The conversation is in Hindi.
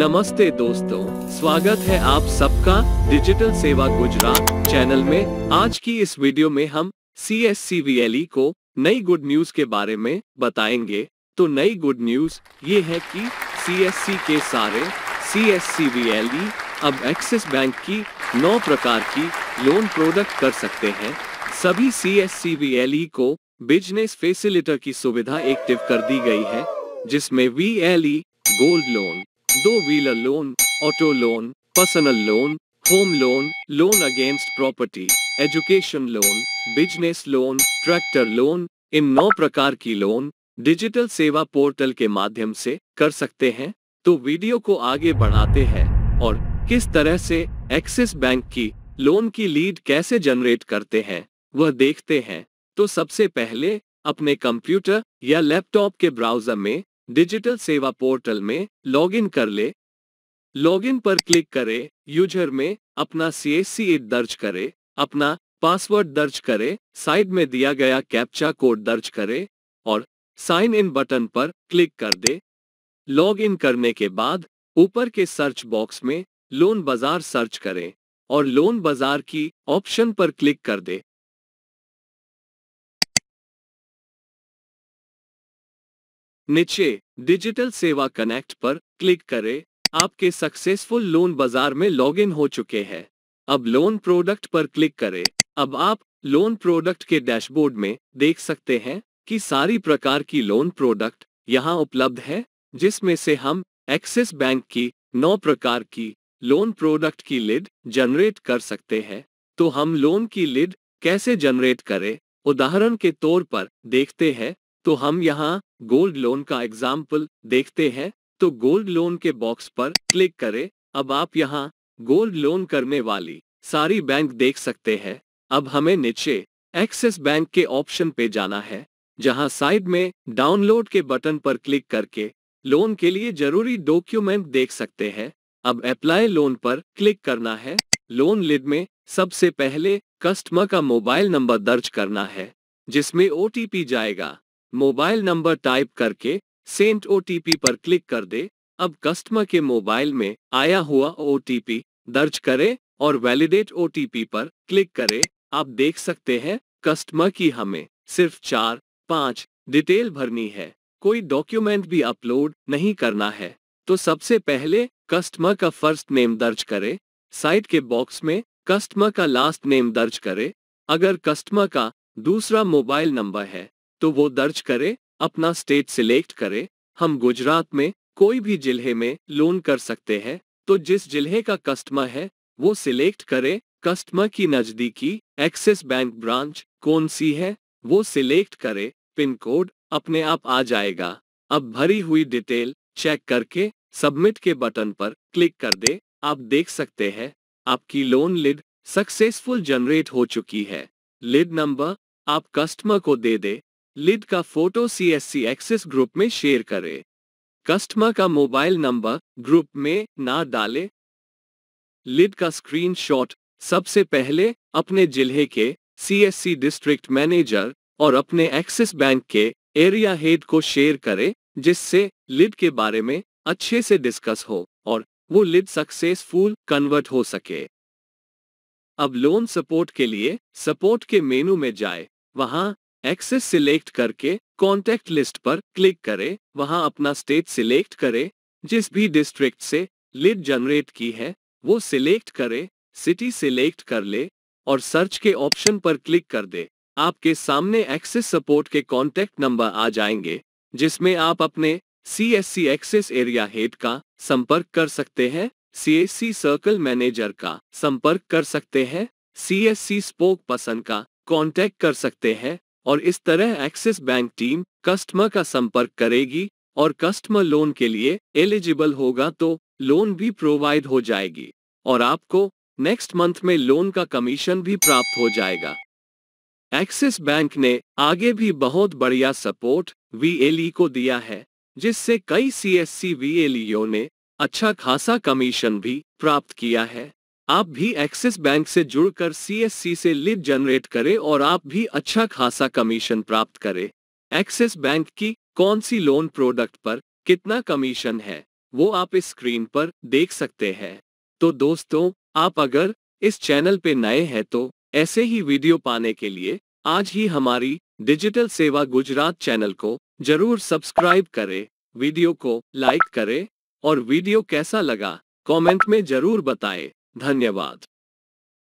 नमस्ते दोस्तों स्वागत है आप सबका डिजिटल सेवा गुजरात चैनल में आज की इस वीडियो में हम C S C V L E को नई गुड न्यूज के बारे में बताएंगे तो नई गुड न्यूज ये है कि सी एस सी के सारे C S C V L E अब एक्सिस बैंक की नौ प्रकार की लोन प्रोडक्ट कर सकते हैं सभी C S C V L E को बिजनेस फेसिलिटर की सुविधा एक्टिव कर दी गई है जिसमें V L E gold loan दो wheeler loan auto loan personal loan home loan loan against property education loan business loan tractor loan इन नौ प्रकार की लोन डिजिटल सेवा पोर्टल के माध्यम से कर सकते हैं तो वीडियो को आगे बढ़ाते हैं और किस तरह से एक्सिस बैंक की लोन की लीड कैसे जनरेट करते हैं वह देखते हैं तो सबसे पहले अपने कंप्यूटर या लैपटॉप के ब्राउजर में डिजिटल सेवा पोर्टल में लॉगिन कर ले लॉगिन पर क्लिक करें यूजर में अपना सी दर्ज करें अपना पासवर्ड दर्ज करें साइड में दिया गया कैप्चा कोड दर्ज करें और साइन इन बटन पर क्लिक कर दे लॉग इन करने के बाद ऊपर के सर्च बॉक्स में लोन बाजार सर्च करें और लोन बाजार की ऑप्शन पर क्लिक कर दे नीचे डिजिटल सेवा कनेक्ट पर क्लिक करें आपके सक्सेसफुल लोन बाजार में लॉगिन हो चुके हैं अब लोन प्रोडक्ट पर क्लिक करें अब आप लोन प्रोडक्ट के डैशबोर्ड में देख सकते हैं कि सारी प्रकार की लोन प्रोडक्ट यहाँ उपलब्ध है जिसमें से हम एक्सिस बैंक की नौ प्रकार की लोन प्रोडक्ट की लिड जनरेट कर सकते हैं तो हम लोन की लिड कैसे जनरेट करें उदाहरण के तौर पर देखते हैं तो हम यहाँ गोल्ड लोन का एग्जाम्पल देखते हैं तो गोल्ड लोन के बॉक्स पर क्लिक करें अब आप यहाँ गोल्ड लोन करने वाली सारी बैंक देख सकते हैं अब हमें नीचे एक्सिस बैंक के ऑप्शन पे जाना है जहाँ साइड में डाउनलोड के बटन पर क्लिक करके लोन के लिए जरूरी डॉक्यूमेंट देख सकते हैं अब अप्लाई लोन पर क्लिक करना है लोन लिड में सबसे पहले कस्टमर का मोबाइल नंबर दर्ज करना है जिसमें ओ जाएगा मोबाइल नंबर टाइप करके सेंट ओ पर क्लिक कर दे अब कस्टमर के मोबाइल में आया हुआ ओ दर्ज करें और वैलिडेट ओ पर क्लिक करें आप देख सकते हैं कस्टमर की हमें सिर्फ चार पाँच डिटेल भरनी है कोई डॉक्यूमेंट भी अपलोड नहीं करना है तो सबसे पहले कस्टमर का फर्स्ट नेम दर्ज करें साइट के बॉक्स में कस्टमर का लास्ट नेम दर्ज करें अगर कस्टमर का दूसरा मोबाइल नंबर है तो वो दर्ज करे अपना स्टेट सिलेक्ट करे हम गुजरात में कोई भी जिले में लोन कर सकते हैं तो जिस जिले का कस्टमर है वो सिलेक्ट करे कस्टमर की नजदीकी एक्सिस बैंक ब्रांच कौन सी है वो सिलेक्ट करे पिन कोड अपने आप आ जाएगा अब भरी हुई डिटेल चेक करके सबमिट के बटन पर क्लिक कर दे आप देख सकते हैं आपकी लोन लिड सक्सेसफुल जनरेट हो चुकी है लिड नंबर आप कस्टमर को दे दे लिड का photo C S C Axis group में शेयर करें कस्टमर का मोबाइल नंबर ग्रुप में ना डालें लिड का स्क्रीनशॉट सबसे पहले अपने जिले के सीएससी डिस्ट्रिक्ट मैनेजर और अपने एक्सिस बैंक के एरिया हेड को शेयर करें जिससे लिड के बारे में अच्छे से डिस्कस हो और वो लिड सक्सेसफुल कन्वर्ट हो सके अब लोन सपोर्ट के लिए सपोर्ट के मेनू में जाए वहां एक्सेस सिलेक्ट करके कॉन्टेक्ट लिस्ट पर क्लिक करें वहां अपना स्टेट सिलेक्ट करें जिस भी डिस्ट्रिक्ट से लिड जनरेट की है वो सिलेक्ट करें सिटी सिलेक्ट कर ले और सर्च के ऑप्शन पर क्लिक कर दे आपके सामने एक्सेस सपोर्ट के कॉन्टेक्ट नंबर आ जाएंगे जिसमें आप अपने C S C Axis area head का संपर्क कर सकते हैं C S C circle manager का संपर्क कर सकते हैं C S C spoke person का कॉन्टेक्ट कर सकते हैं और इस तरह एक्सिस बैंक टीम कस्टमर का संपर्क करेगी और कस्टमर लोन के लिए एलिजिबल होगा तो लोन भी प्रोवाइड हो जाएगी और आपको नेक्स्ट मंथ में लोन का कमीशन भी प्राप्त हो जाएगा एक्सिस बैंक ने आगे भी बहुत बढ़िया सपोर्ट वी को दिया है जिससे कई सी एस सी ने अच्छा खासा कमीशन भी प्राप्त किया है आप भी एक्सिस बैंक से जुड़कर सीएससी से लीड जनरेट करें और आप भी अच्छा खासा कमीशन प्राप्त करें एक्सिस बैंक की कौन सी लोन प्रोडक्ट पर कितना कमीशन है वो आप इस स्क्रीन पर देख सकते हैं तो दोस्तों आप अगर इस चैनल पे नए हैं तो ऐसे ही वीडियो पाने के लिए आज ही हमारी डिजिटल सेवा गुजरात चैनल को जरूर सब्सक्राइब करें वीडियो को लाइक करें और वीडियो कैसा लगा कमेंट में जरूर बताएं धन्यवाद